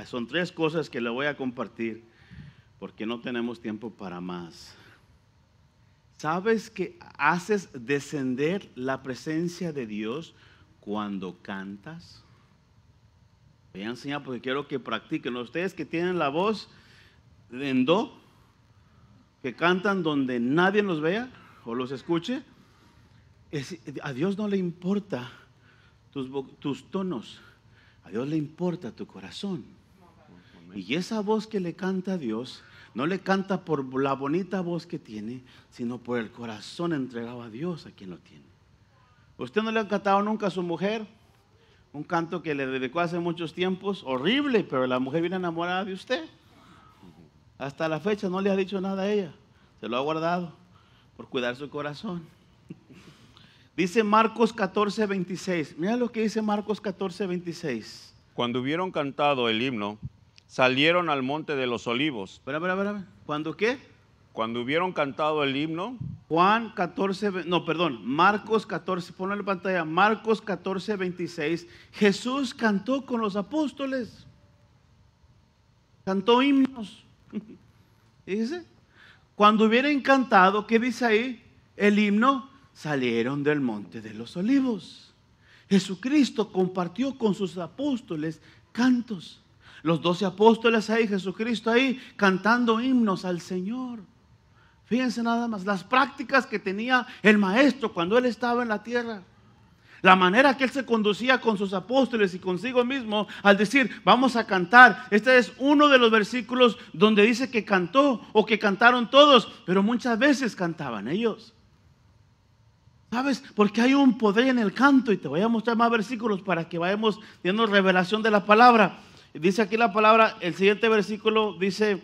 Ah, son tres cosas que le voy a compartir porque no tenemos tiempo para más. ¿Sabes que haces descender la presencia de Dios cuando cantas? Voy a enseñar porque quiero que practiquen. Ustedes que tienen la voz en do, que cantan donde nadie los vea o los escuche, a Dios no le importa tus tonos, a Dios le importa tu corazón. Y esa voz que le canta a Dios, no le canta por la bonita voz que tiene, sino por el corazón entregado a Dios a quien lo tiene. ¿Usted no le ha cantado nunca a su mujer? Un canto que le dedicó hace muchos tiempos, horrible, pero la mujer viene enamorada de usted. Hasta la fecha no le ha dicho nada a ella, se lo ha guardado por cuidar su corazón. Dice Marcos 14, 26. Mira lo que dice Marcos 14, 26. Cuando hubieron cantado el himno, salieron al monte de los olivos. pero espera, espera. ¿Cuándo qué? Cuando hubieron cantado el himno, Juan 14, no, perdón, Marcos 14, ponlo en la pantalla, Marcos 14, 26, Jesús cantó con los apóstoles, cantó himnos. Dice, cuando hubieran cantado, ¿qué dice ahí? El himno, salieron del monte de los olivos. Jesucristo compartió con sus apóstoles cantos los doce apóstoles ahí, Jesucristo ahí, cantando himnos al Señor. Fíjense nada más, las prácticas que tenía el maestro cuando él estaba en la tierra. La manera que él se conducía con sus apóstoles y consigo mismo al decir, vamos a cantar. Este es uno de los versículos donde dice que cantó o que cantaron todos, pero muchas veces cantaban ellos. ¿Sabes? Porque hay un poder en el canto y te voy a mostrar más versículos para que vayamos teniendo revelación de la palabra. Dice aquí la palabra, el siguiente versículo dice...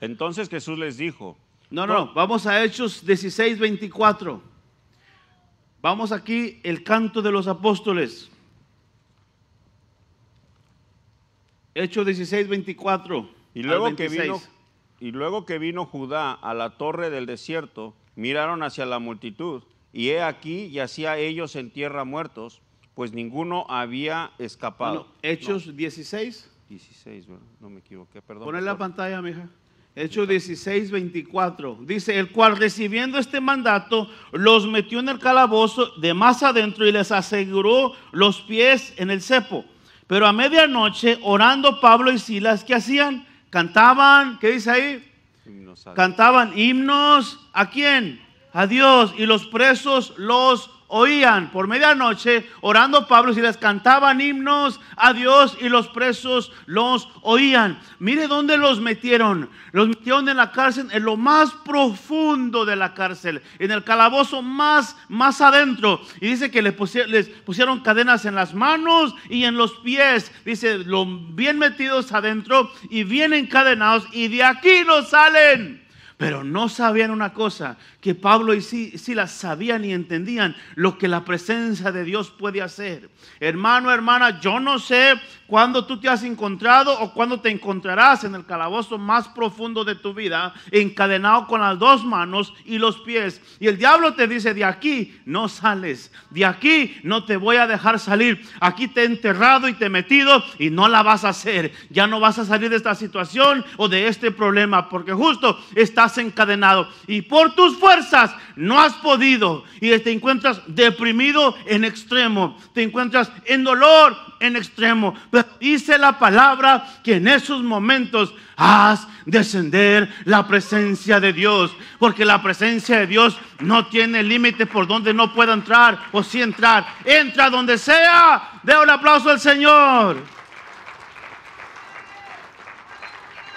Entonces Jesús les dijo. No, no, vamos a Hechos 16, 24. Vamos aquí, el canto de los apóstoles. Hechos 16, 24. Y luego, que vino, y luego que vino Judá a la torre del desierto, miraron hacia la multitud, y he aquí y yacía ellos en tierra muertos, pues ninguno había escapado. Hechos 16. 16, no me equivoqué, perdón. Ponle la pantalla, mija. Hechos 16, 24. Dice, el cual recibiendo este mandato, los metió en el calabozo de más adentro y les aseguró los pies en el cepo. Pero a medianoche, orando Pablo y Silas, ¿qué hacían? Cantaban, ¿qué dice ahí? Cantaban himnos, ¿a quién? A Dios. Y los presos los oían por medianoche orando Pablo y les cantaban himnos a Dios y los presos los oían. Mire dónde los metieron. Los metieron en la cárcel, en lo más profundo de la cárcel, en el calabozo más, más adentro. Y dice que les, pusieron, les pusieron cadenas en las manos y en los pies. Dice, lo, bien metidos adentro y bien encadenados y de aquí no salen. Pero no sabían una cosa que Pablo y Silas sabían y entendían lo que la presencia de Dios puede hacer. Hermano, hermana, yo no sé cuando tú te has encontrado o cuando te encontrarás en el calabozo más profundo de tu vida, encadenado con las dos manos y los pies. Y el diablo te dice, de aquí no sales, de aquí no te voy a dejar salir, aquí te he enterrado y te he metido y no la vas a hacer, ya no vas a salir de esta situación o de este problema, porque justo estás encadenado y por tus fuerzas no has podido y te encuentras deprimido en extremo, te encuentras en dolor en extremo. dice la palabra que en esos momentos has descender la presencia de Dios, porque la presencia de Dios no tiene límite por donde no pueda entrar o si entrar. Entra donde sea. Dé un aplauso al Señor.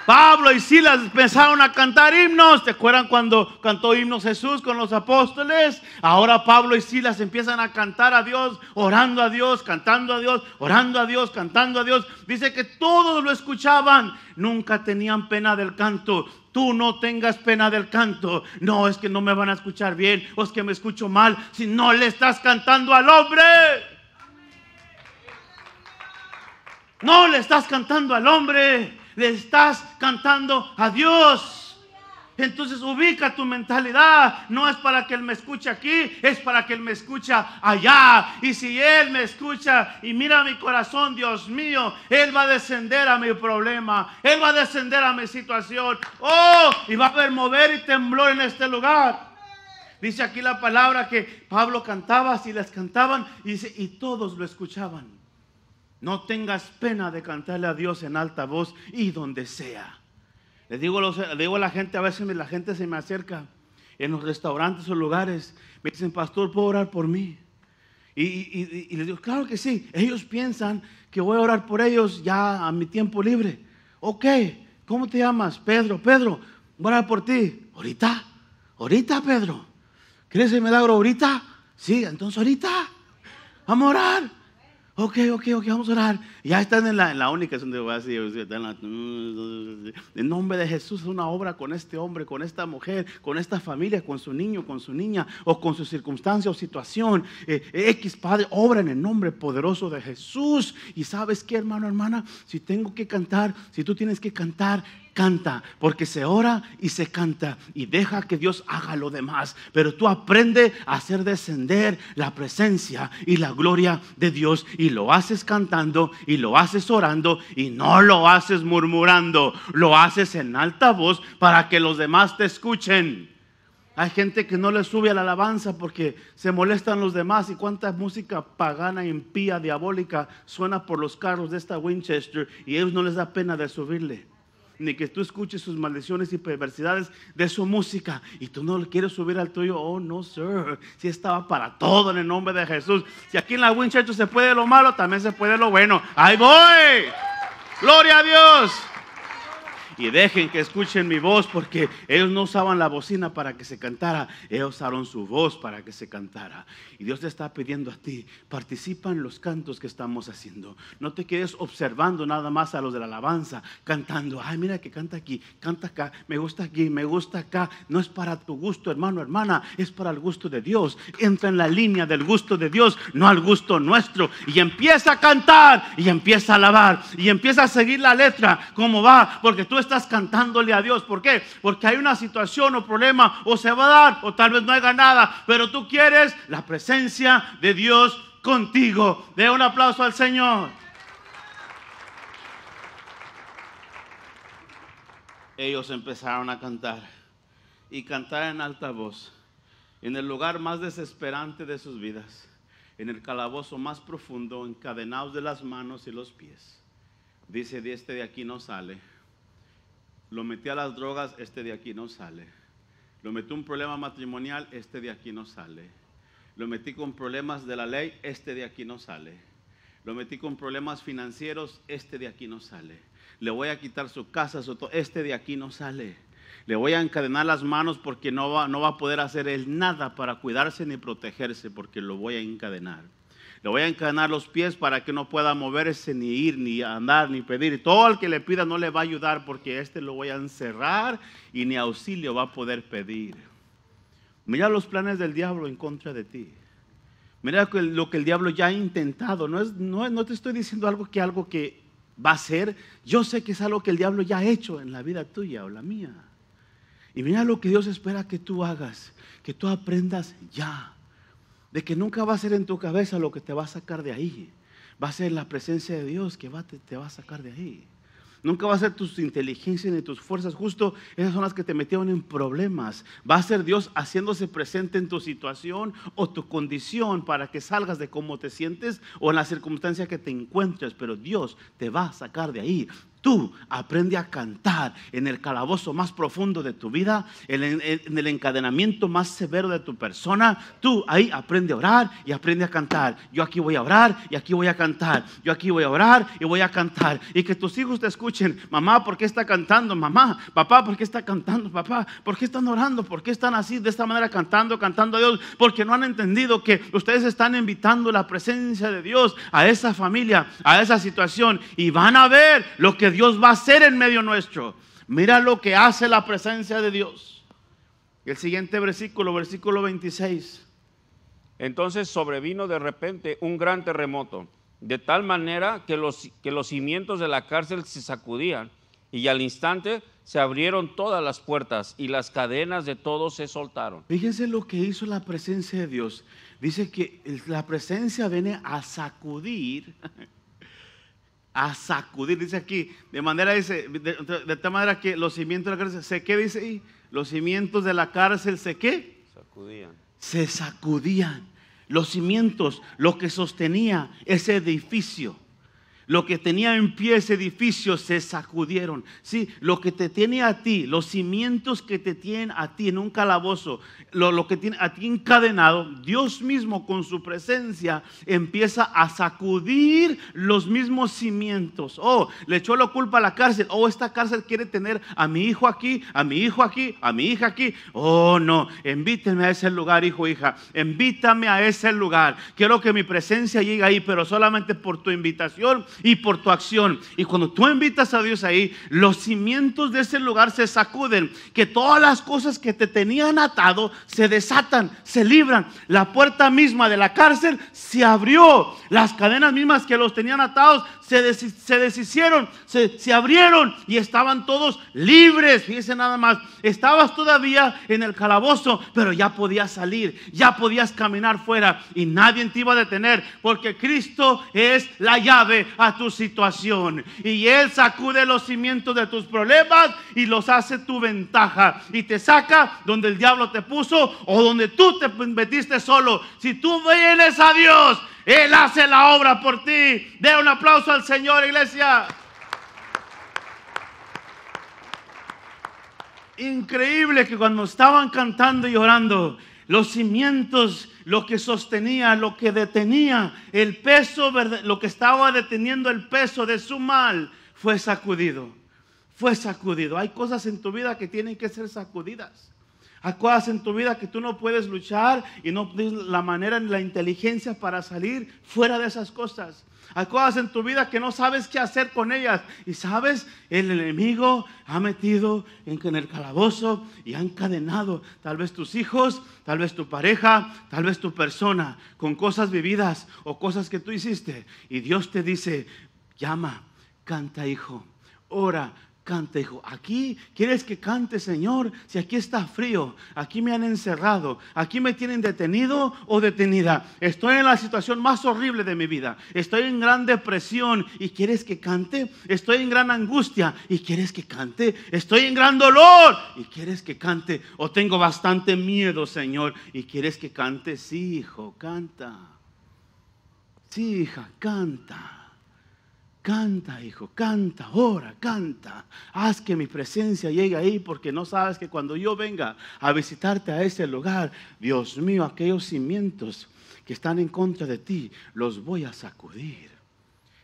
Pablo y Silas empezaron a cantar himnos. ¿Te acuerdan cuando cantó himnos Jesús con los apóstoles? Ahora Pablo y Silas empiezan a cantar a Dios, orando a Dios, cantando a Dios, orando a Dios, cantando a Dios. Dice que todos lo escuchaban. Nunca tenían pena del canto tú no tengas pena del canto. No, es que no me van a escuchar bien o es que me escucho mal si no le estás cantando al hombre. No le estás cantando al hombre le estás cantando a Dios. Entonces ubica tu mentalidad. No es para que Él me escuche aquí, es para que Él me escucha allá. Y si Él me escucha y mira mi corazón, Dios mío, Él va a descender a mi problema. Él va a descender a mi situación. Oh, y va a haber mover y temblor en este lugar. Dice aquí la palabra que Pablo cantaba, si les cantaban, y todos lo escuchaban. No tengas pena de cantarle a Dios en alta voz y donde sea. Les digo, digo a la gente, a veces la gente se me acerca en los restaurantes o lugares. Me dicen, pastor, ¿puedo orar por mí? Y, les digo, claro que sí. Ellos piensan que voy a orar por ellos ya a mi tiempo libre. Ok, ¿cómo te llamas? Pedro, Pedro, voy a orar por ti. Ahorita, ahorita, Pedro. ¿Crees me milagro ahorita? Sí, entonces ahorita. Vamos a orar ok, ok, ok, vamos a orar. ya están en la, única, es donde mm, mm, mm, en, nombre de Jesús, una obra con este hombre, con esta mujer, con esta familia, con su niño, con su niña, o con su circunstancia o situación. Eh, eh, X Padre, obra en el nombre poderoso de Jesús. Y sabes qué, hermano, hermana, si tengo que cantar, si tú tienes que cantar, canta, porque se ora y se canta y deja que Dios haga lo demás. Pero tú aprende a hacer descender la presencia y la gloria de Dios y lo haces cantando y lo haces orando y no lo haces murmurando, lo haces en alta voz para que los demás te escuchen. Hay gente que no le sube a la alabanza porque se molestan los demás y cuánta música pagana, impía, diabólica suena por los carros de esta Winchester y a ellos no les da pena de subirle ni que tú escuches sus maldiciones y perversidades de su música y tú no le quieres subir al tuyo. Oh, no, sir. Si estaba para todo en el nombre de Jesús. Si aquí en la Winchester se puede lo malo, también se puede lo bueno. Ahí voy. Gloria a Dios y dejen que escuchen mi voz porque ellos no usaban la bocina para que se cantara, ellos usaron su voz para que se cantara. Y Dios te está pidiendo a ti, participa en los cantos que estamos haciendo. No te quedes observando nada más a los de la alabanza, cantando, ay mira que canta aquí, canta acá, me gusta aquí, me gusta acá. No es para tu gusto, hermano, hermana, es para el gusto de Dios. Entra en la línea del gusto de Dios, no al gusto nuestro. Y empieza a cantar y empieza a alabar y empieza a seguir la letra como va, porque tú estás estás cantándole a Dios. ¿Por qué? Porque hay una situación o problema o se va a dar o tal vez no haga nada, pero tú quieres la presencia de Dios contigo. De un aplauso al Señor. Ellos empezaron a cantar y cantar en alta voz, en el lugar más desesperante de sus vidas, en el calabozo más profundo, encadenados de las manos y los pies. Dice, de este de aquí no sale. Lo metí a las drogas, este de aquí no sale. Lo metí un problema matrimonial, este de aquí no sale. Lo metí con problemas de la ley, este de aquí no sale. Lo metí con problemas financieros, este de aquí no sale. Le voy a quitar su casa, este de aquí no sale. Le voy a encadenar las manos porque no va, no va a poder hacer él nada para cuidarse ni protegerse porque lo voy a encadenar. Le voy a encanar los pies para que no pueda moverse, ni ir, ni andar, ni pedir. todo el que le pida no le va a ayudar porque este lo voy a encerrar y ni auxilio va a poder pedir. Mira los planes del diablo en contra de ti. Mira lo que el diablo ya ha intentado. No, es, no te estoy diciendo algo que algo que va a ser. Yo sé que es algo que el diablo ya ha hecho en la vida tuya o la mía. Y mira lo que Dios espera que tú hagas, que tú aprendas ya de que nunca va a ser en tu cabeza lo que te va a sacar de ahí. Va a ser la presencia de Dios que va, te, te, va a sacar de ahí. Nunca va a ser tus inteligencias ni tus fuerzas, justo esas son las que te metieron en problemas. Va a ser Dios haciéndose presente en tu situación o tu condición para que salgas de cómo te sientes o en la circunstancia que te encuentres, pero Dios te va a sacar de ahí. Tú aprende a cantar en el calabozo más profundo de tu vida, en el, encadenamiento más severo de tu persona. Tú ahí aprende a orar y aprende a cantar. Yo aquí voy a orar y aquí voy a cantar. Yo aquí voy a orar y voy a cantar. Y que tus hijos te escuchen, mamá, ¿por qué está cantando? Mamá, papá, ¿por qué está cantando? Papá, ¿por qué están orando? ¿Por qué están así de esta manera cantando, cantando a Dios? Porque no han entendido que ustedes están invitando la presencia de Dios a esa familia, a esa situación y van a ver lo que Dios va a ser en medio nuestro. Mira lo que hace la presencia de Dios. el siguiente versículo, versículo 26. Entonces sobrevino de repente un gran terremoto, de tal manera que los, que los cimientos de la cárcel se sacudían y al instante se abrieron todas las puertas y las cadenas de todos se soltaron. Fíjense lo que hizo la presencia de Dios. Dice que la presencia viene a sacudir a sacudir, dice aquí, de manera, dice, de, de, tal manera que los cimientos de la cárcel, ¿se qué dice ahí? Los cimientos de la cárcel, ¿se qué? Sacudían. Se sacudían. Los cimientos, lo que sostenía ese edificio. Lo que tenía en pie ese edificio se sacudieron. Sí, lo que te tiene a ti, los cimientos que te tienen a ti en un calabozo, lo, que tiene a ti encadenado, Dios mismo con su presencia empieza a sacudir los mismos cimientos. Oh, le echó la culpa a la cárcel. Oh, esta cárcel quiere tener a mi hijo aquí, a mi hijo aquí, a mi hija aquí. Oh, no, invíteme a ese lugar, hijo, hija. Invítame a ese lugar. Quiero que mi presencia llegue ahí, pero solamente por tu invitación y por tu acción. Y cuando tú invitas a Dios ahí, los cimientos de ese lugar se sacuden, que todas las cosas que te tenían atado se desatan, se libran. La puerta misma de la cárcel se abrió, las cadenas mismas que los tenían atados se, deshicieron, se, se, abrieron y estaban todos libres. Fíjense nada más, estabas todavía en el calabozo, pero ya podías salir, ya podías caminar fuera y nadie te iba a detener, porque Cristo es la llave a tu situación. Y Él sacude los cimientos de tus problemas y los hace tu ventaja y te saca donde el diablo te puso o donde tú te metiste solo. Si tú vienes a Dios, él hace la obra por ti. De un aplauso al Señor, iglesia. Increíble que cuando estaban cantando y orando, los cimientos, lo que sostenía, lo que detenía, el peso, lo que estaba deteniendo el peso de su mal, fue sacudido. Fue sacudido. Hay cosas en tu vida que tienen que ser sacudidas. Hay en tu vida que tú no puedes luchar y no tienes la manera ni la inteligencia para salir fuera de esas cosas. Hay en tu vida que no sabes qué hacer con ellas. Y sabes, el enemigo ha metido en el calabozo y ha encadenado tal vez tus hijos, tal vez tu pareja, tal vez tu persona con cosas vividas o cosas que tú hiciste. Y Dios te dice, llama, canta hijo, ora, cante. hijo, aquí quieres que cante, Señor, si aquí está frío, aquí me han encerrado, aquí me tienen detenido o detenida. Estoy en la situación más horrible de mi vida. Estoy en gran depresión y quieres que cante. Estoy en gran angustia y quieres que cante. Estoy en gran dolor y quieres que cante. O tengo bastante miedo, Señor, y quieres que cante. Sí, hijo, canta. Sí, hija, canta. Canta, hijo, canta, ora, canta. Haz que mi presencia llegue ahí porque no sabes que cuando yo venga a visitarte a ese lugar, Dios mío, aquellos cimientos que están en contra de ti, los voy a sacudir.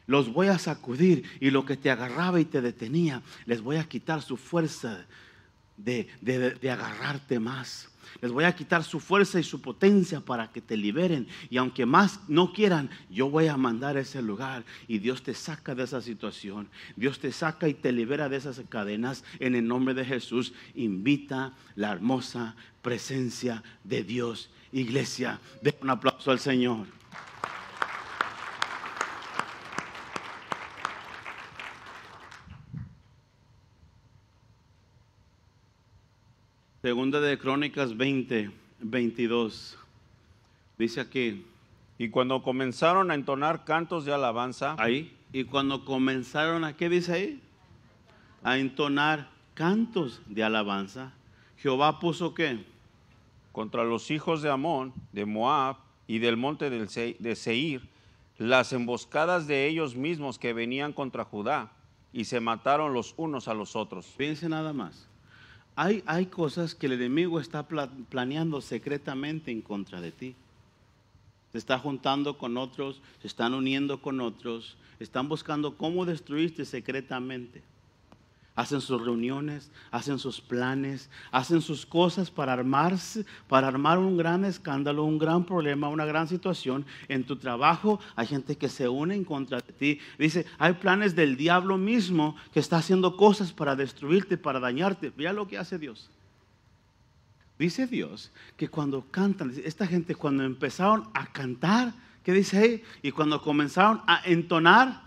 Los voy a sacudir y lo que te agarraba y te detenía, les voy a quitar su fuerza de, agarrarte más. Les voy a quitar su fuerza y su potencia para que te liberen. Y aunque más no quieran, yo voy a mandar a ese lugar. Y Dios te saca de esa situación. Dios te saca y te libera de esas cadenas. En el nombre de Jesús, invita la hermosa presencia de Dios. Iglesia, de un aplauso al Señor. Segunda de Crónicas 20, 22. Dice aquí. Y cuando comenzaron a entonar cantos de alabanza. Ahí. Y cuando comenzaron a, ¿qué dice ahí? A entonar cantos de alabanza. Jehová puso qué? Contra los hijos de Amón, de Moab y del monte de Seir, las emboscadas de ellos mismos que venían contra Judá, y se mataron los unos a los otros. Piense nada más. Hay, cosas que el enemigo está planeando secretamente en contra de ti. Se está juntando con otros, se están uniendo con otros, están buscando cómo destruirte secretamente hacen sus reuniones, hacen sus planes, hacen sus cosas para armarse, para armar un gran escándalo, un gran problema, una gran situación en tu trabajo. Hay gente que se une en contra de ti. Dice, hay planes del diablo mismo que está haciendo cosas para destruirte, para dañarte. Mira lo que hace Dios. Dice Dios que cuando cantan, esta gente cuando empezaron a cantar, ¿qué dice ahí? Y cuando comenzaron a entonar,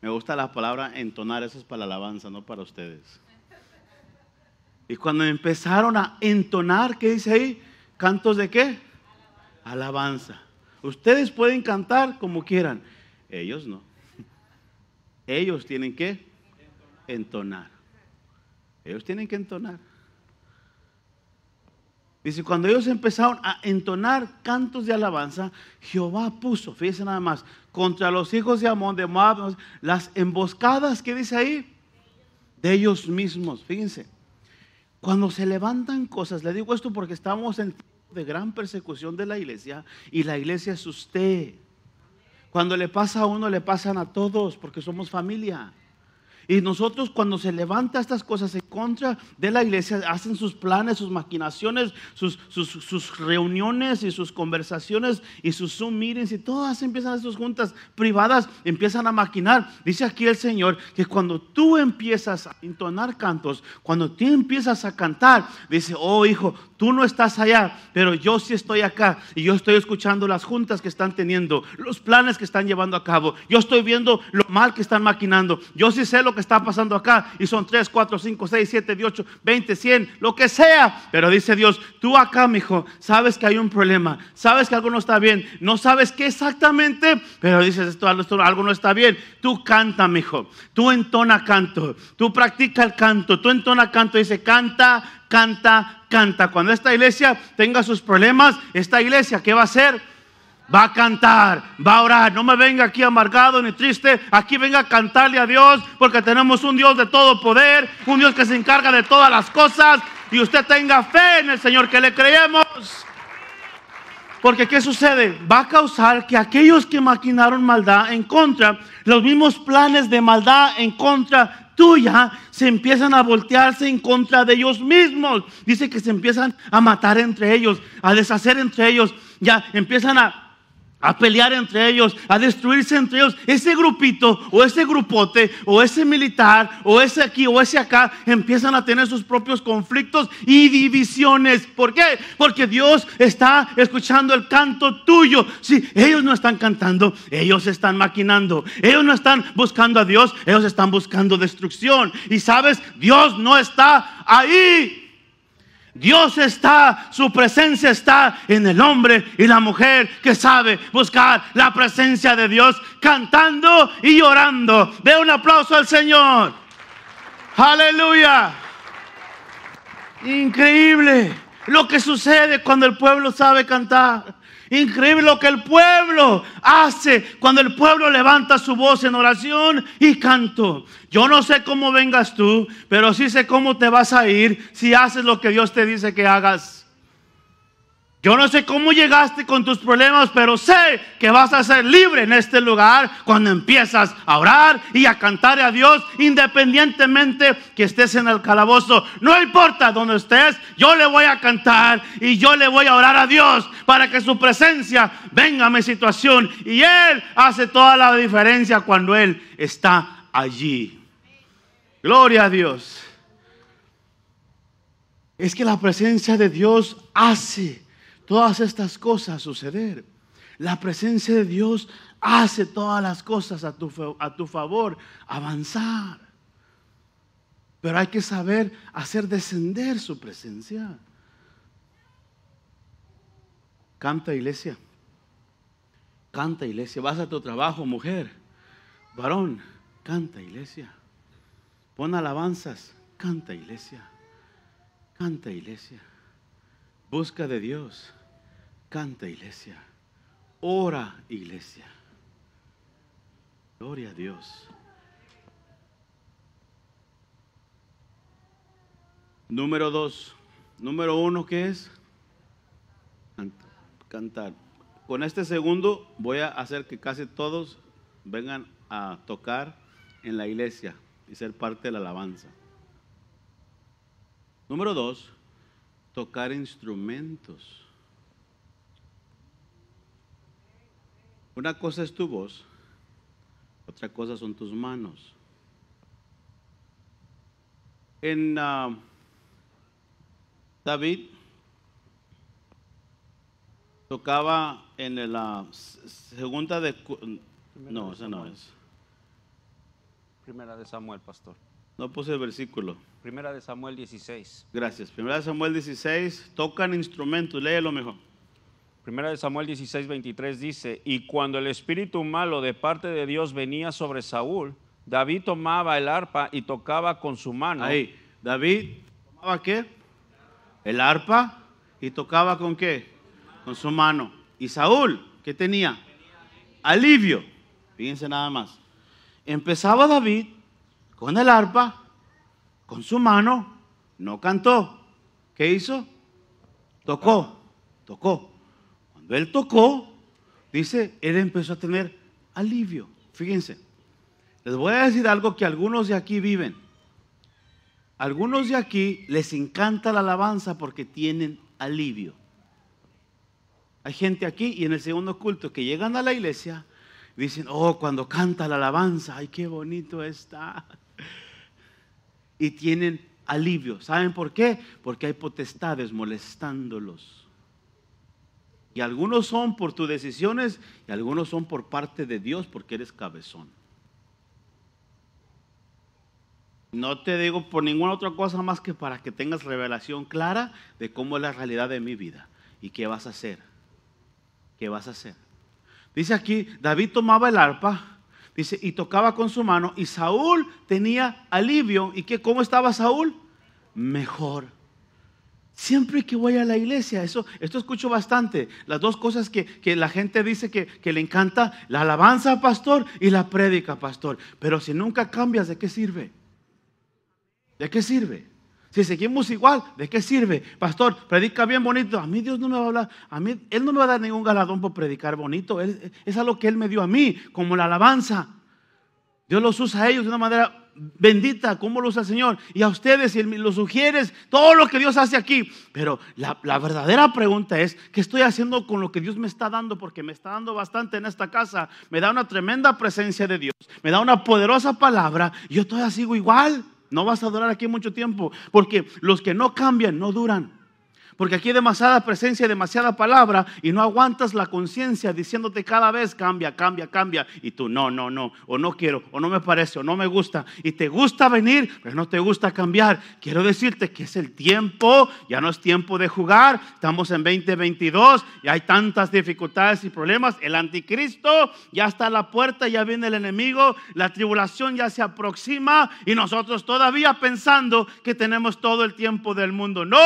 me gusta la palabra entonar, eso es para alabanza, no para ustedes. Y cuando empezaron a entonar, ¿qué dice ahí? ¿Cantos de qué? alabanza. Ustedes pueden cantar como quieran, ellos no. Ellos tienen que entonar. Ellos tienen que entonar. Dice, cuando ellos empezaron a entonar cantos de alabanza, Jehová puso, fíjense nada más, contra los hijos de Amón, de Moab, las emboscadas, ¿qué dice ahí? De ellos mismos, fíjense. Cuando se levantan cosas, le digo esto porque estamos en tiempo de gran persecución de la iglesia y la iglesia es usted. Cuando le pasa a uno, le pasan a todos porque somos familia. Y nosotros cuando se levanta estas cosas en contra de la iglesia, hacen sus planes, sus maquinaciones, sus, sus, reuniones y sus conversaciones y sus Zoom meetings y todas empiezan sus juntas privadas, empiezan a maquinar. Dice aquí el Señor que cuando tú empiezas a entonar cantos, cuando tú empiezas a cantar, dice, oh hijo, Tú no estás allá, pero yo sí estoy acá y yo estoy escuchando las juntas que están teniendo, los planes que están llevando a cabo. Yo estoy viendo lo mal que están maquinando. Yo sí sé lo que está pasando acá y son 3, 4, 5, 6, 7, 8, 20, 100, lo que sea. Pero dice Dios, tú acá, mi hijo, sabes que hay un problema, sabes que algo no está bien, no sabes qué exactamente, pero dices esto, algo no está bien. Tú canta, mi hijo, tú entona canto, tú practica el canto, tú entona canto, dice canta canta, canta. Cuando esta iglesia tenga sus problemas, esta iglesia, ¿qué va a hacer? Va a cantar, va a orar. No me venga aquí amargado ni triste. Aquí venga a cantarle a Dios porque tenemos un Dios de todo poder, un Dios que se encarga de todas las cosas. Y usted tenga fe en el Señor, que le creemos. Porque ¿qué sucede? Va a causar que aquellos que maquinaron maldad en contra, los mismos planes de maldad en contra ya se empiezan a voltearse en contra de ellos mismos. Dice que se empiezan a matar entre ellos, a deshacer entre ellos, ya empiezan a a pelear entre ellos, a destruirse entre ellos. Ese grupito o ese grupote o ese militar o ese aquí o ese acá empiezan a tener sus propios conflictos y divisiones. ¿Por qué? Porque Dios está escuchando el canto tuyo. Si sí, ellos no están cantando, ellos están maquinando. Ellos no están buscando a Dios, ellos están buscando destrucción. Y sabes, Dios no está ahí. Dios está, su presencia está en el hombre y la mujer que sabe buscar la presencia de Dios cantando y llorando. De un aplauso al Señor. Aleluya. Increíble lo que sucede cuando el pueblo sabe cantar. Increíble lo que el pueblo hace cuando el pueblo levanta su voz en oración y canto. Yo no sé cómo vengas tú, pero sí sé cómo te vas a ir si haces lo que Dios te dice que hagas. Yo no sé cómo llegaste con tus problemas, pero sé que vas a ser libre en este lugar cuando empiezas a orar y a cantar a Dios, independientemente que estés en el calabozo. No importa donde estés, yo le voy a cantar y yo le voy a orar a Dios para que su presencia venga a mi situación. Y Él hace toda la diferencia cuando Él está allí. Gloria a Dios. Es que la presencia de Dios hace todas estas cosas suceder. La presencia de Dios hace todas las cosas a tu, a tu favor, avanzar. Pero hay que saber hacer descender su presencia. Canta iglesia. Canta iglesia. Vas a tu trabajo, mujer. Varón, canta iglesia. Pon alabanzas. Canta iglesia. Canta iglesia. Busca de Dios. Canta, iglesia. Ora, iglesia. Gloria a Dios. Número dos. Número uno, ¿qué es? Cantar. Con este segundo voy a hacer que casi todos vengan a tocar en la iglesia y ser parte de la alabanza. Número dos, tocar instrumentos. Una cosa es tu voz, otra cosa son tus manos. En ah, David tocaba en la ah, segunda de... no, esa no es. Primera de Samuel, pastor. No puse el versículo. Primera de Samuel 16. Gracias. Primera de Samuel 16, tocan instrumentos, léelo mejor. Primera de Samuel 16, 23 dice, y cuando el espíritu malo de parte de Dios venía sobre Saúl, David tomaba el arpa y tocaba con su mano. Ahí, David tomaba qué? El arpa y tocaba con qué? Con su mano. ¿Y Saúl qué tenía? Alivio. Fíjense nada más. Empezaba David con el arpa, con su mano, no cantó. ¿Qué hizo? Tocó, tocó él tocó, dice, él empezó a tener alivio. Fíjense, les voy a decir algo que algunos de aquí viven. Algunos de aquí les encanta la alabanza porque tienen alivio. Hay gente aquí y en el segundo culto que llegan a la iglesia, dicen, oh, cuando canta la alabanza, ay, qué bonito está. Y tienen alivio. ¿Saben por qué? Porque hay potestades molestándolos. Y algunos son por tus decisiones y algunos son por parte de Dios porque eres cabezón. No te digo por ninguna otra cosa más que para que tengas revelación clara de cómo es la realidad de mi vida y qué vas a hacer. ¿Qué vas a hacer? Dice aquí, David tomaba el arpa, dice, y tocaba con su mano, y Saúl tenía alivio. ¿Y que cómo estaba Saúl? Mejor. Siempre que voy a la iglesia, eso, esto escucho bastante. Las dos cosas que, la gente dice que, le encanta, la alabanza, pastor, y la prédica, pastor. Pero si nunca cambias, ¿de qué sirve? ¿De qué sirve? Si seguimos igual, ¿de qué sirve? Pastor, predica bien bonito. A mí Dios no me va a hablar, a mí Él no me va a dar ningún galardón por predicar bonito. Él, es algo que Él me dio a mí, como la alabanza. Dios los usa a ellos de una manera bendita, como los usa el Señor. Y a ustedes, y los sugieres, todo lo que Dios hace aquí. Pero la, verdadera pregunta es, ¿qué estoy haciendo con lo que Dios me está dando? Porque me está dando bastante en esta casa. Me da una tremenda presencia de Dios. Me da una poderosa palabra. yo todavía sigo igual. No vas a durar aquí mucho tiempo. Porque los que no cambian, no duran. Porque aquí hay demasiada presencia demasiada palabra y no aguantas la conciencia diciéndote cada vez cambia, cambia, cambia. Y tú no, no, no, o no quiero, o no me parece, o no me gusta. Y te gusta venir, pero no te gusta cambiar. Quiero decirte que es el tiempo, ya no es tiempo de jugar. Estamos en 2022 y hay tantas dificultades y problemas. El anticristo ya está a la puerta, ya viene el enemigo, la tribulación ya se aproxima y nosotros todavía pensando que tenemos todo el tiempo del mundo. No,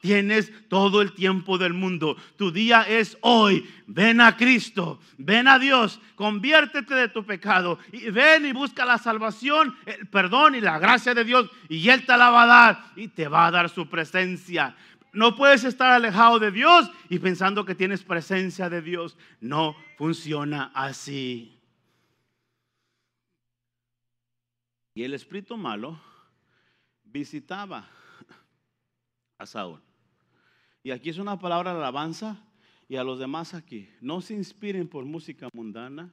tienes todo el tiempo del mundo. Tu día es hoy. Ven a Cristo, ven a Dios, conviértete de tu pecado y ven y busca la salvación, el perdón y la gracia de Dios y Él te la va a dar y te va a dar su presencia. No puedes estar alejado de Dios y pensando que tienes presencia de Dios. No funciona así. Y el espíritu malo visitaba a Saúl. Y aquí es una palabra de alabanza y a los demás aquí. No se inspiren por música mundana.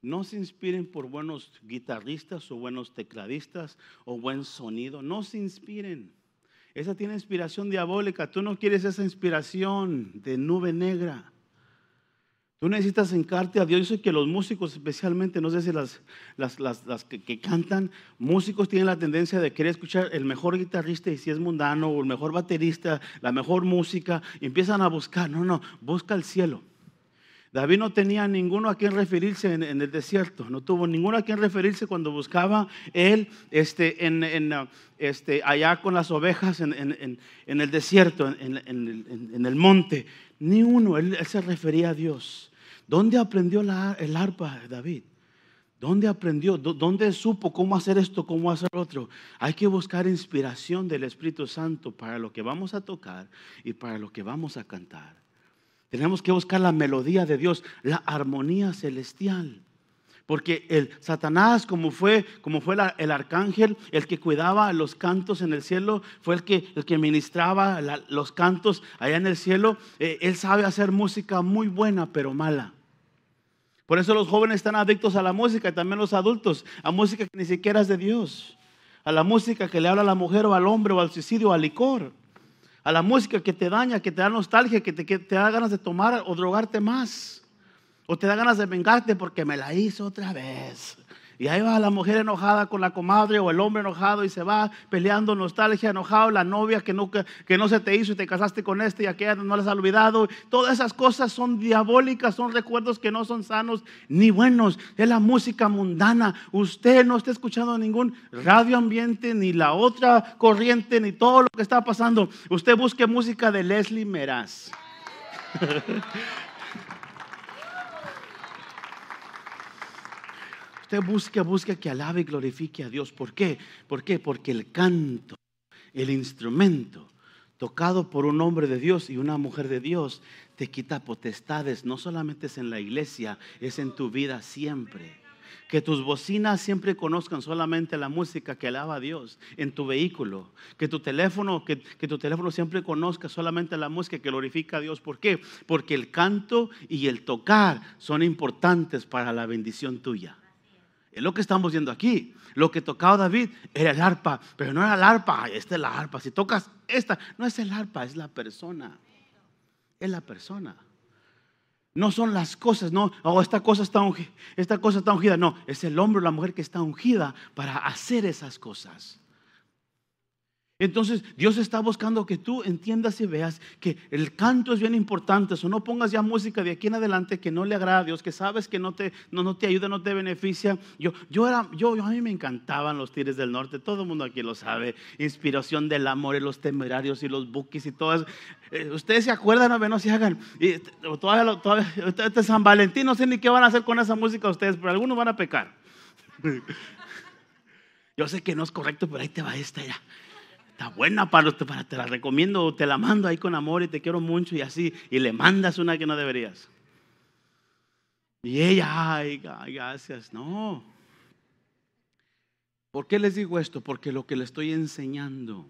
No se inspiren por buenos guitarristas o buenos tecladistas o buen sonido. No se inspiren. Esa tiene inspiración diabólica. Tú no quieres esa inspiración de nube negra. Tú necesitas encarte a Dios. Yo sé que los músicos, especialmente, no sé si las, las, que, cantan, músicos tienen la tendencia de querer escuchar el mejor guitarrista y si es mundano, o el mejor baterista, la mejor música, empiezan a buscar. No, no, busca el cielo. David no tenía ninguno a quien referirse en, el desierto, no tuvo ninguno a quien referirse cuando buscaba él este, en, en, este, allá con las ovejas en, el desierto, en, el monte. Ni uno, él se refería a Dios. ¿Dónde aprendió el arpa David? ¿Dónde aprendió? ¿Dónde supo cómo hacer esto, cómo hacer otro? Hay que buscar inspiración del Espíritu Santo para lo que vamos a tocar y para lo que vamos a cantar. Tenemos que buscar la melodía de Dios, la armonía celestial. Porque el Satanás, como fue, como fue el arcángel, el que cuidaba los cantos en el cielo, fue el que, el que ministraba los cantos allá en el cielo, eh, él sabe hacer música muy buena, pero mala. Por eso los jóvenes están adictos a la música y también los adultos, a música que ni siquiera es de Dios, a la música que le habla a la mujer o al hombre o al suicidio o al licor, a la música que te daña, que te da nostalgia, que te, que te da ganas de tomar o drogarte más o te da ganas de vengarte porque me la hizo otra vez. Y ahí va la mujer enojada con la comadre o el hombre enojado y se va peleando, nostalgia, enojado, la novia que no, que no se te hizo y te casaste con este y aquella no las has olvidado. Todas esas cosas son diabólicas, son recuerdos que no son sanos ni buenos. Es la música mundana. Usted no está escuchando ningún radio ambiente, ni la otra corriente, ni todo lo que está pasando. Usted busque música de Leslie Meraz. Usted busca, busca que alabe y glorifique a Dios. ¿Por qué? ¿Por qué? Porque el canto, el instrumento tocado por un hombre de Dios y una mujer de Dios te quita potestades. No solamente es en la iglesia, es en tu vida siempre. Que tus bocinas siempre conozcan solamente la música que alaba a Dios en tu vehículo. Que tu teléfono, que, que, tu teléfono siempre conozca solamente la música que glorifica a Dios. ¿Por qué? Porque el canto y el tocar son importantes para la bendición tuya. Es lo que estamos viendo aquí. Lo que tocaba David era el arpa, pero no era el arpa, esta es la arpa. Si tocas esta, no es el arpa, es la persona. Es la persona. No son las cosas, no, oh, esta cosa está ungida, esta cosa está ungida, no, es el hombre o la mujer que está ungida para hacer esas cosas. Entonces Dios está buscando que tú entiendas y veas que el canto es bien importante. eso no pongas ya música de aquí en adelante que no le agrada a Dios, que sabes que no te, no, te ayuda, no te beneficia. Yo, yo yo, a mí me encantaban los Tires del Norte, todo el mundo aquí lo sabe. Inspiración del amor y los temerarios y los buquis y todas. Eh, ustedes se acuerdan, a ver, no se hagan. Y, todavía, este San Valentín, no sé ni qué van a hacer con esa música ustedes, pero algunos van a pecar. Yo sé que no es correcto, pero ahí te va esta ya buena para para, te la recomiendo, te la mando ahí con amor y te quiero mucho y así, y le mandas una que no deberías. Y ella, ay, gracias, no. ¿Por qué les digo esto? Porque lo que les estoy enseñando,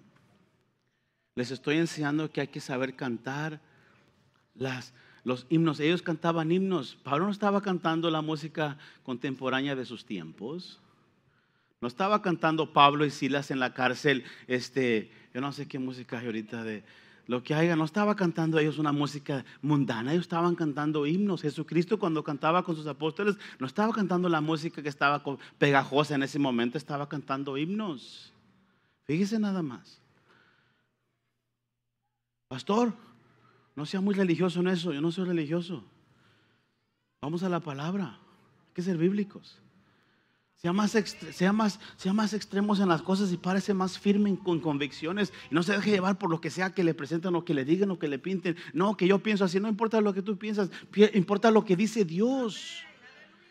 les estoy enseñando que hay que saber cantar las, los himnos. Ellos cantaban himnos. Pablo no estaba cantando la música contemporánea de sus tiempos. No estaba cantando Pablo y Silas en la cárcel, este, yo no sé qué música hay ahorita de lo que haya, no estaba cantando ellos una música mundana, ellos estaban cantando himnos. Jesucristo cuando cantaba con sus apóstoles, no estaba cantando la música que estaba pegajosa en ese momento, estaba cantando himnos. Fíjese nada más. Pastor, no sea muy religioso en eso, yo no soy religioso. Vamos a la palabra, hay que ser bíblicos. Sea más, sea, más, sea más extremos en las cosas y parece más firme con convicciones. Y no se deje llevar por lo que sea que le presenten o que le digan o que le pinten. No, que yo pienso así. No importa lo que tú piensas, importa lo que dice Dios.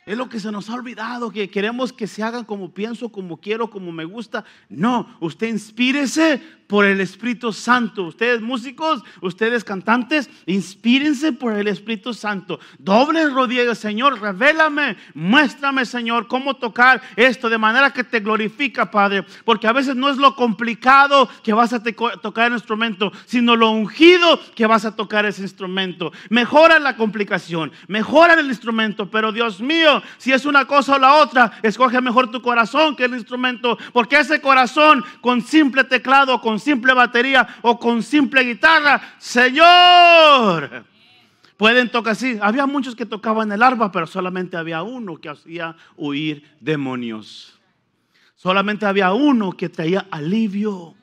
Es lo que se nos ha olvidado, que queremos que se haga como pienso, como quiero, como me gusta. No, usted inspírese por el Espíritu Santo. Ustedes músicos, ustedes cantantes, inspírense por el Espíritu Santo. Doble rodillas, Señor, revélame, muéstrame, Señor, cómo tocar esto de manera que te glorifica, Padre. Porque a veces no es lo complicado que vas a tocar el instrumento, sino lo ungido que vas a tocar ese instrumento. Mejora la complicación, mejora el instrumento, pero Dios mío, si es una cosa o la otra, escoge mejor tu corazón que el instrumento. Porque ese corazón con simple teclado, con simple batería o con simple guitarra, Señor. Pueden tocar así. Había muchos que tocaban el arpa, pero solamente había uno que hacía huir demonios. Solamente había uno que traía alivio.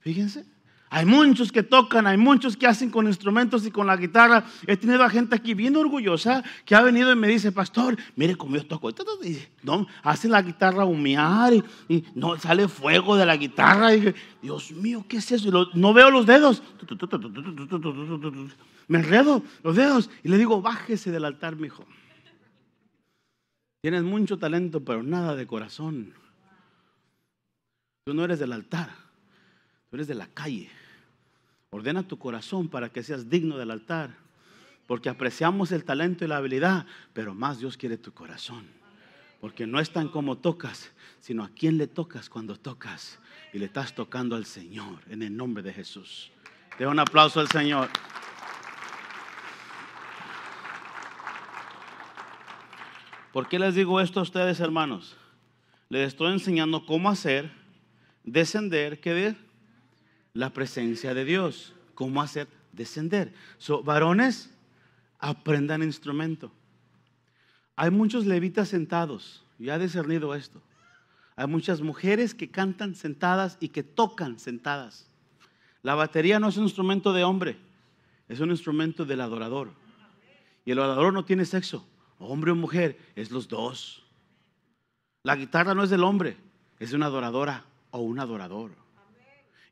Fíjense. Hay muchos que tocan, hay muchos que hacen con instrumentos y con la guitarra. He tenido a gente aquí bien orgullosa que ha venido y me dice, pastor, mire cómo yo toco. hace la guitarra humear y, no sale fuego de la guitarra. Y dije, Dios mío, ¿qué es eso? no veo los dedos. Me enredo los dedos y le digo, bájese del altar, mijo. Tienes mucho talento, pero nada de corazón. Tú no eres del altar, tú eres de la calle. Ordena tu corazón para que seas digno del altar. Porque apreciamos el talento y la habilidad, pero más Dios quiere tu corazón. Porque no es tan como tocas, sino a quién le tocas cuando tocas. Y le estás tocando al Señor en el nombre de Jesús. De un aplauso al Señor. ¿Por qué les digo esto a ustedes, hermanos? Les estoy enseñando cómo hacer, descender, ¿qué ver? la presencia de Dios. ¿Cómo hacer descender? varones, aprendan instrumento. Hay muchos levitas sentados, ya he discernido esto. Hay muchas mujeres que cantan sentadas y que tocan sentadas. La batería no es un instrumento de hombre, es un instrumento del adorador. Y el adorador no tiene sexo, hombre o mujer, es los dos. La guitarra no es del hombre, es una adoradora o un adorador.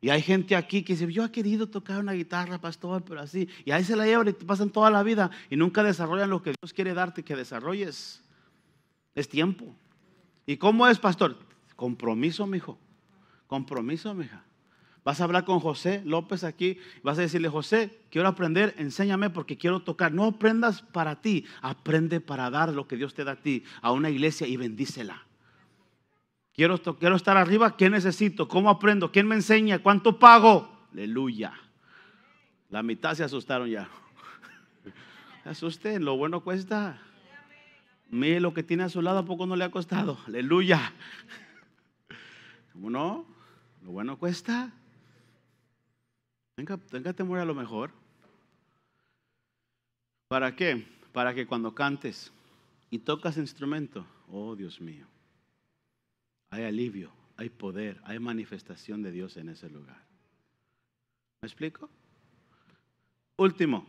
Y hay gente aquí que dice, yo he querido tocar una guitarra, pastor, pero así. Y ahí se la llevan y te pasan toda la vida y nunca desarrollan lo que Dios quiere darte que desarrolles. Es tiempo. ¿Y cómo es, pastor? Compromiso, mijo. Compromiso, mija. Vas a hablar con José López aquí, vas a decirle, José, quiero aprender, enséñame porque quiero tocar. No aprendas para ti, aprende para dar lo que Dios te da a ti, a una iglesia y bendícela. Quiero, estar arriba, ¿qué necesito? ¿Cómo aprendo? ¿Quién me enseña? ¿Cuánto pago? Aleluya. La mitad se asustaron ya. asusten, lo bueno cuesta. Mire lo que tiene a su lado, ¿a poco no le ha costado? Aleluya. ¿Cómo no? Lo bueno cuesta. Tenga, tenga temor a lo mejor. ¿Para qué? Para que cuando cantes y tocas instrumento, oh Dios mío, hay alivio, hay poder, hay manifestación de Dios en ese lugar. ¿Me explico? Último.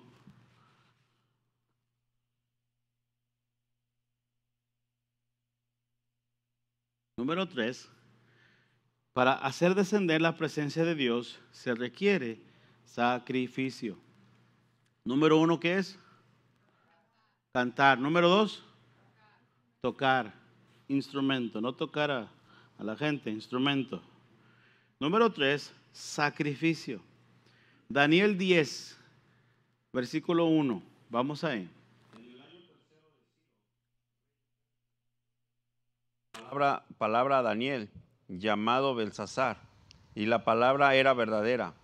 Número tres, para hacer descender la presencia de Dios se requiere sacrificio. Número uno, ¿qué es? Cantar. Número dos, tocar instrumento, no tocar a a la gente, instrumento. Número tres, sacrificio. Daniel 10, versículo 1. Vamos ahí. Palabra, palabra Daniel, llamado Belsasar, y la palabra era verdadera,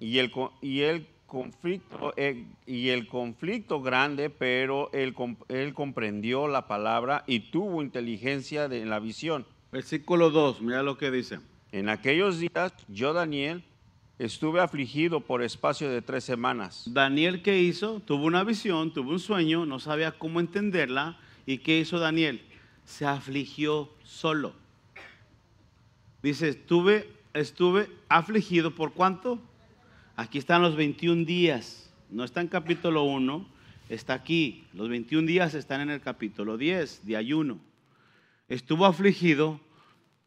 y el, y el conflicto eh, y el conflicto grande, pero él, comprendió la palabra y tuvo inteligencia de, en la visión. Versículo 2, mira lo que dice. En aquellos días yo, Daniel, estuve afligido por espacio de tres semanas. Daniel, ¿qué hizo? Tuvo una visión, tuvo un sueño, no sabía cómo entenderla. ¿Y qué hizo Daniel? Se afligió solo. Dice, estuve, estuve afligido por cuánto? Aquí están los 21 días, no está en capítulo 1, está aquí. Los 21 días están en el capítulo 10 de ayuno estuvo afligido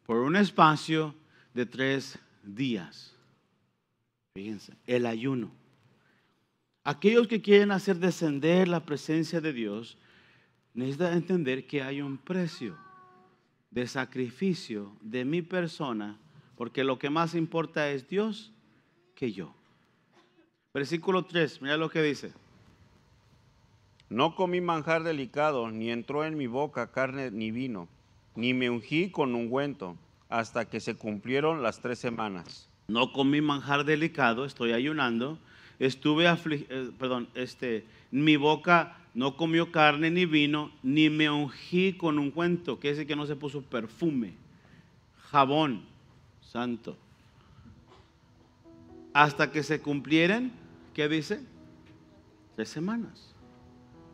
por un espacio de tres días. Fíjense, el ayuno. Aquellos que quieren hacer descender la presencia de Dios necesitan entender que hay un precio de sacrificio de mi persona, porque lo que más importa es Dios que yo. Versículo 3, mira lo que dice. No comí manjar delicado, ni entró en mi boca carne ni vino ni me ungí con ungüento hasta que se cumplieron las tres semanas. No comí manjar delicado, estoy ayunando. Estuve eh, perdón, este, mi boca no comió carne ni vino, ni me ungí con ungüento, que el que no se puso perfume, jabón, santo. Hasta que se cumplieran, ¿qué dice? Tres semanas.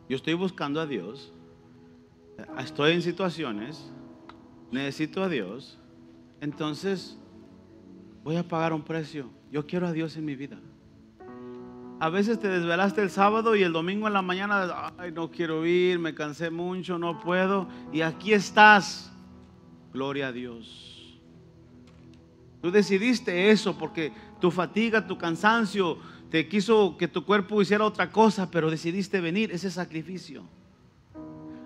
Yo estoy buscando a Dios, estoy en situaciones necesito a Dios, entonces voy a pagar un precio. Yo quiero a Dios en mi vida. A veces te desvelaste el sábado y el domingo en la mañana, ay, no quiero ir, me cansé mucho, no puedo. Y aquí estás. Gloria a Dios. Tú decidiste eso porque tu fatiga, tu cansancio, te quiso que tu cuerpo hiciera otra cosa, pero decidiste venir. Ese sacrificio.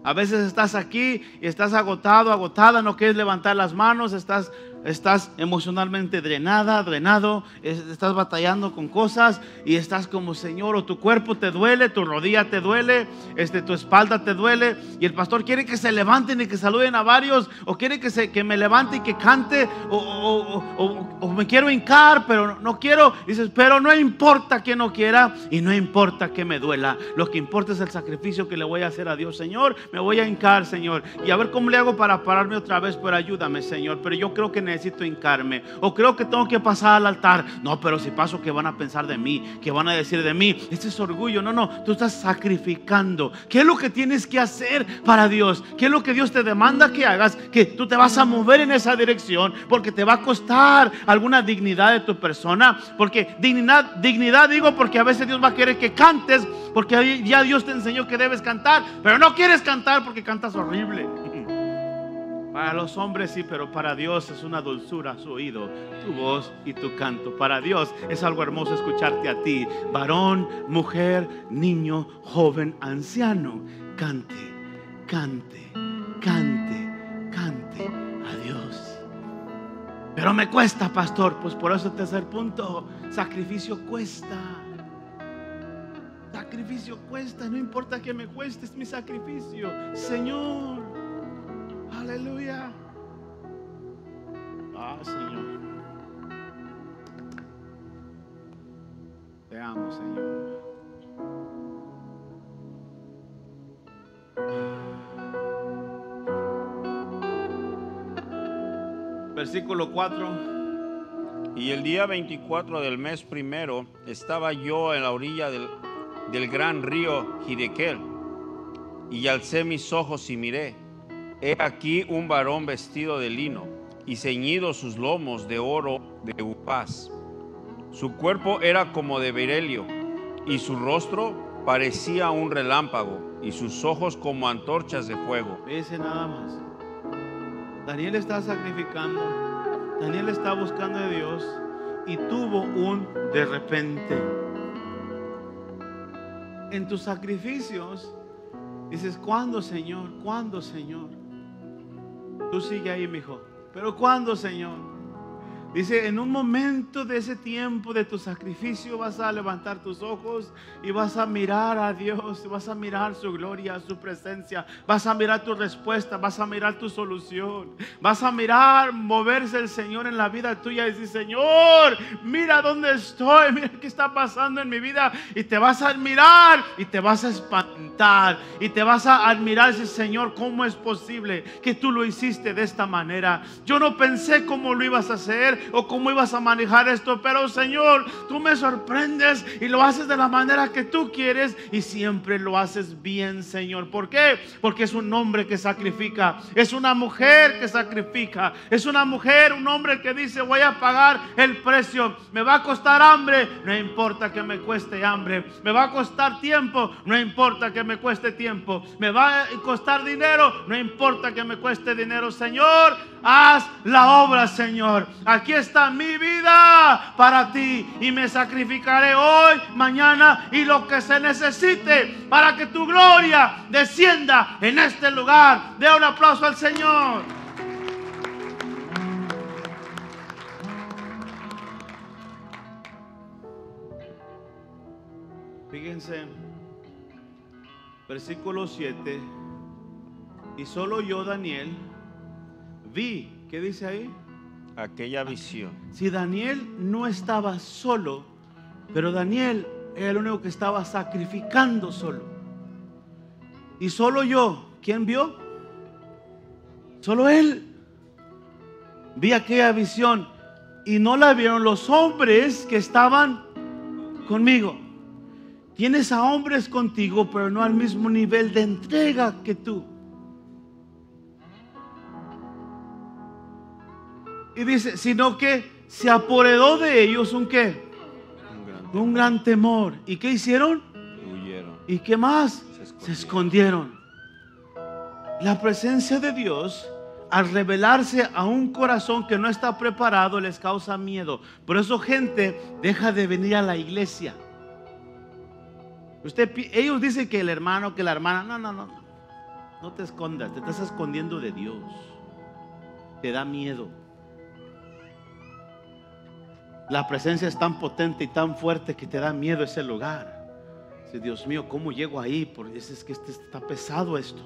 A veces estás aquí y estás agotado, agotada, no quieres levantar las manos, estás estás emocionalmente drenada, drenado, estás batallando con cosas y estás como Señor, o tu cuerpo te duele, tu rodilla te duele, este, tu espalda te duele, y el pastor quiere que se levanten y que saluden a varios, o quiere que, se, que me levante y que cante, o, me quiero hincar, pero no quiero, dices, pero no importa que no quiera y no importa que me duela, lo que importa es el sacrificio que le voy a hacer a Dios, Señor, me voy a hincar, Señor, y a ver cómo le hago para pararme otra vez, pero ayúdame, Señor, pero yo creo que necesito hincarme. O creo que tengo que pasar al altar. No, pero si paso, ¿qué van a pensar de mí? ¿Qué van a decir de mí? ese es orgullo. No, no, tú estás sacrificando. ¿Qué es lo que tienes que hacer para Dios? ¿Qué es lo que Dios te demanda que hagas? Que tú te vas a mover en esa dirección porque te va a costar alguna dignidad de tu persona. Porque dignidad, dignidad digo porque a veces Dios va a querer que cantes porque ya Dios te enseñó que debes cantar, pero no quieres cantar porque cantas horrible. Para los hombres sí, pero para Dios es una dulzura su oído, tu voz y tu canto. Para Dios es algo hermoso escucharte a ti, varón, mujer, niño, joven, anciano. Cante, cante, cante, cante a Dios. Pero me cuesta, pastor, pues por eso tercer punto, sacrificio cuesta. Sacrificio cuesta, no importa que me cueste, es mi sacrificio. Señor, Aleluya. Ah, Señor. Te amo, Señor. Versículo 4. Y el día 24 del mes primero estaba yo en la orilla del, del gran río Jidequel. y alcé mis ojos y miré He aquí un varón vestido de lino y ceñidos sus lomos de oro de upaz. Su cuerpo era como de berelio y su rostro parecía un relámpago y sus ojos como antorchas de fuego. Dice nada más. Daniel está sacrificando, Daniel está buscando a Dios y tuvo un de repente. En tus sacrificios dices, ¿cuándo Señor? ¿Cuándo Señor? Tú sigue ahí, mi hijo. Pero ¿cuándo, Señor? Dice, en un momento de ese tiempo de tu sacrificio vas a levantar tus ojos y vas a mirar a Dios, vas a mirar su gloria, su presencia, vas a mirar tu respuesta, vas a mirar tu solución, vas a mirar moverse el Señor en la vida tuya y decir, Señor, mira dónde estoy, mira qué está pasando en mi vida y te vas a admirar y te vas a espantar y te vas a admirar, Señor, ¿cómo es posible que tú lo hiciste de esta manera? Yo no pensé cómo lo ibas a hacer o cómo ibas a manejar esto, pero Señor, tú me sorprendes y lo haces de la manera que tú quieres y siempre lo haces bien, Señor. ¿Por qué? Porque es un hombre que sacrifica, es una mujer que sacrifica, es una mujer, un hombre que dice, voy a pagar el precio, me va a costar hambre, no importa que me cueste hambre, me va a costar tiempo, no importa que me cueste tiempo, me va a costar dinero, no importa que me cueste dinero, Señor haz la obra, Señor. Aquí está mi vida para ti y me sacrificaré hoy, mañana y lo que se necesite para que tu gloria descienda en este lugar. De un aplauso al Señor. Fíjense, versículo 7. Y solo yo, Daniel, vi, ¿qué dice ahí? Aquella ah, visión. Si Daniel no estaba solo, pero Daniel era el único que estaba sacrificando solo. Y solo yo, ¿quién vio? Solo él. Vi aquella visión y no la vieron los hombres que estaban conmigo. Tienes a hombres contigo, pero no al mismo nivel de entrega que tú. Y dice, sino que se apoderó de ellos un qué? Un gran, temor. ¿Y qué hicieron? Huyeron. ¿Y qué más? Se escondieron. La presencia de Dios al revelarse a un corazón que no está preparado les causa miedo. Por eso gente deja de venir a la iglesia. Usted, ellos dicen que el hermano, que la hermana, no, no, no. No te escondas, te estás escondiendo de Dios. Te da miedo. La presencia es tan potente y tan fuerte que te da miedo ese lugar. Dios mío, ¿cómo llego ahí? Porque es que este está pesado esto,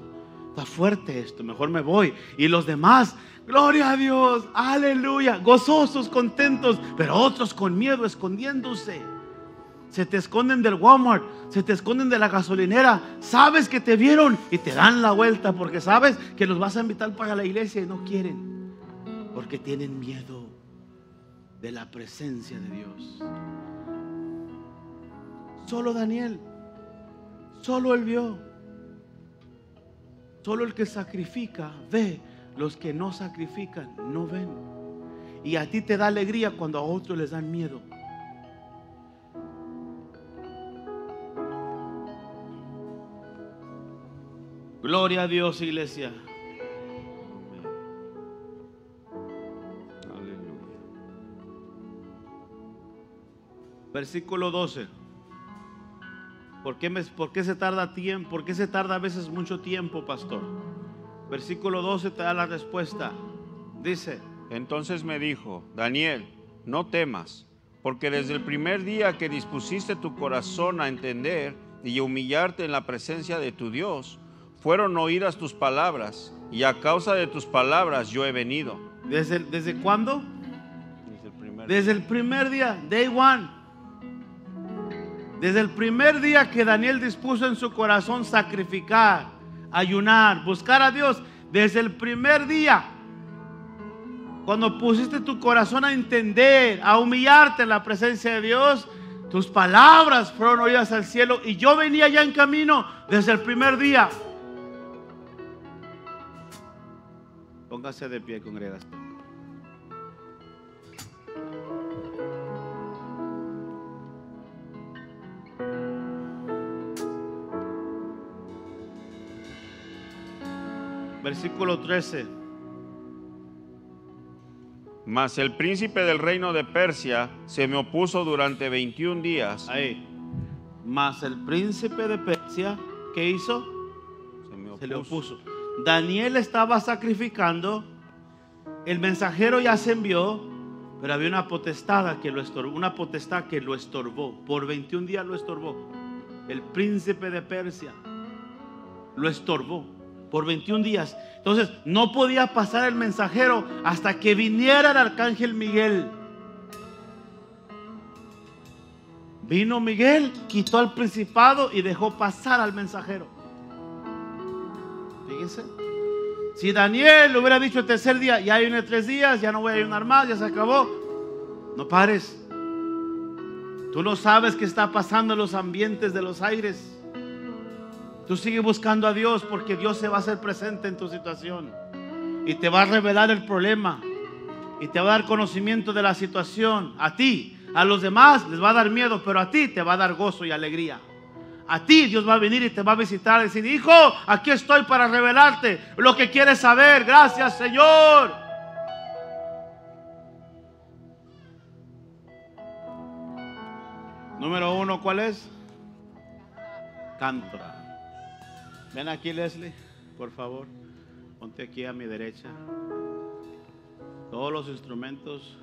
está fuerte esto, mejor me voy. Y los demás, gloria a Dios, aleluya, gozosos, contentos, pero otros con miedo, escondiéndose. Se te esconden del Walmart, se te esconden de la gasolinera, sabes que te vieron y te dan la vuelta porque sabes que los vas a invitar para la iglesia y no quieren, porque tienen miedo de la presencia de Dios. Solo Daniel, solo él vio, solo el que sacrifica ve, los que no sacrifican no ven. Y a ti te da alegría cuando a otros les dan miedo. Gloria a Dios, iglesia. Versículo 12. ¿Por qué, me, se tarda tiempo? ¿Por qué se tarda a veces mucho tiempo, pastor? Versículo 12 te da la respuesta. Dice, entonces me dijo, Daniel, no temas, porque desde el primer día que dispusiste tu corazón a entender y humillarte en la presencia de tu Dios, fueron oídas tus palabras, y a causa de tus palabras yo he venido. ¿Desde, desde cuándo? Desde el primer, desde el primer día, day one. Desde el primer día que Daniel dispuso en su corazón sacrificar, ayunar, buscar a Dios, desde el primer día, cuando pusiste tu corazón a entender, a humillarte en la presencia de Dios, tus palabras fueron oídas al cielo y yo venía ya en camino desde el primer día. Póngase de pie, congregación. versículo 13. Mas el príncipe del reino de Persia se me opuso durante 21 días. Ahí. Mas el príncipe de Persia, ¿qué hizo? Se, le opuso. Daniel estaba sacrificando, el mensajero ya se envió, pero había una potestad que lo estorbó, una potestad que lo estorbó. Por 21 días lo estorbó. El príncipe de Persia lo estorbó por 21 días. Entonces no podía pasar el mensajero hasta que viniera el arcángel Miguel. Vino Miguel, quitó al principado y dejó pasar al mensajero. Fíjense. Si Daniel le hubiera dicho el tercer día, ya ayuné tres días, ya no voy a ayunar más, ya se acabó. No pares. Tú no sabes qué está pasando en los ambientes de los aires. Tú sigue buscando a Dios porque Dios se va a hacer presente en tu situación y te va a revelar el problema y te va a dar conocimiento de la situación. A ti, a los demás les va a dar miedo, pero a ti te va a dar gozo y alegría. A ti Dios va a venir y te va a visitar y decir, hijo, aquí estoy para revelarte lo que quieres saber. Gracias Señor. Número uno, ¿cuál es? Cantra Ven aquí, Leslie, por favor. Ponte aquí a mi derecha. Todos los instrumentos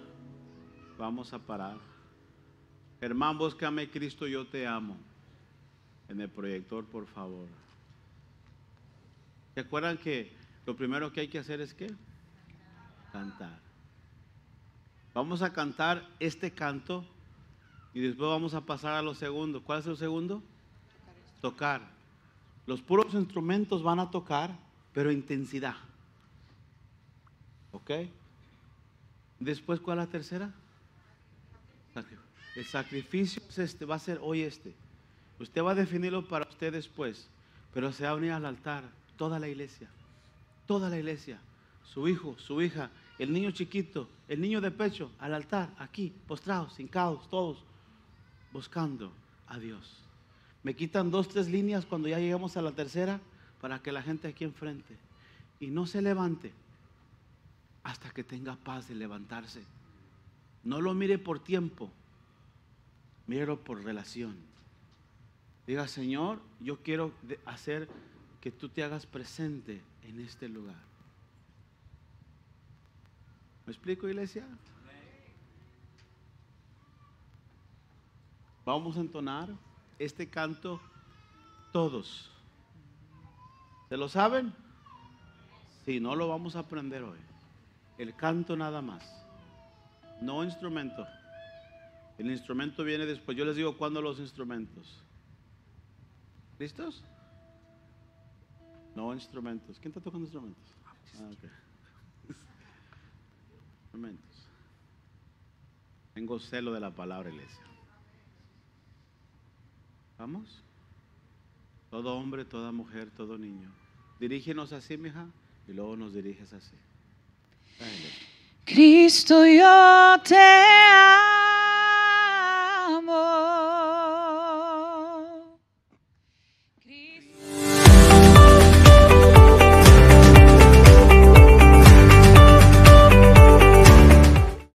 vamos a parar. que búscame Cristo, yo te amo. En el proyector, por favor. ¿Se acuerdan que lo primero que hay que hacer es qué? Cantar. Vamos a cantar este canto y después vamos a pasar a lo segundo. ¿Cuál es el segundo? Tocar. Los puros instrumentos van a tocar, pero intensidad. ¿Ok? Después, ¿cuál es la tercera? El sacrificio este, va a ser hoy este. Usted va a definirlo para usted después, pero se va a al altar toda la iglesia, toda la iglesia, su hijo, su hija, el niño chiquito, el niño de pecho, al altar, aquí, postrados, hincados, todos, buscando a Dios. Me quitan dos, tres líneas cuando ya llegamos a la tercera para que la gente aquí enfrente y no se levante hasta que tenga paz de levantarse. No lo mire por tiempo, mírelo por relación. Diga, Señor, yo quiero hacer que tú te hagas presente en este lugar. ¿Me explico, iglesia? Vamos a entonar este canto todos. ¿Se lo saben? Si no lo vamos a aprender hoy. El canto nada más. No instrumento. El instrumento viene después. Yo les digo cuándo los instrumentos. ¿Listos? No instrumentos. ¿Quién está tocando instrumentos? Ah, pues, ah Instrumentos. Tengo celo de la palabra, iglesia. Vamos. Todo hombre, toda mujer, todo niño. Dirígenos así, mija, y luego nos diriges así. Cristo, yo te amo.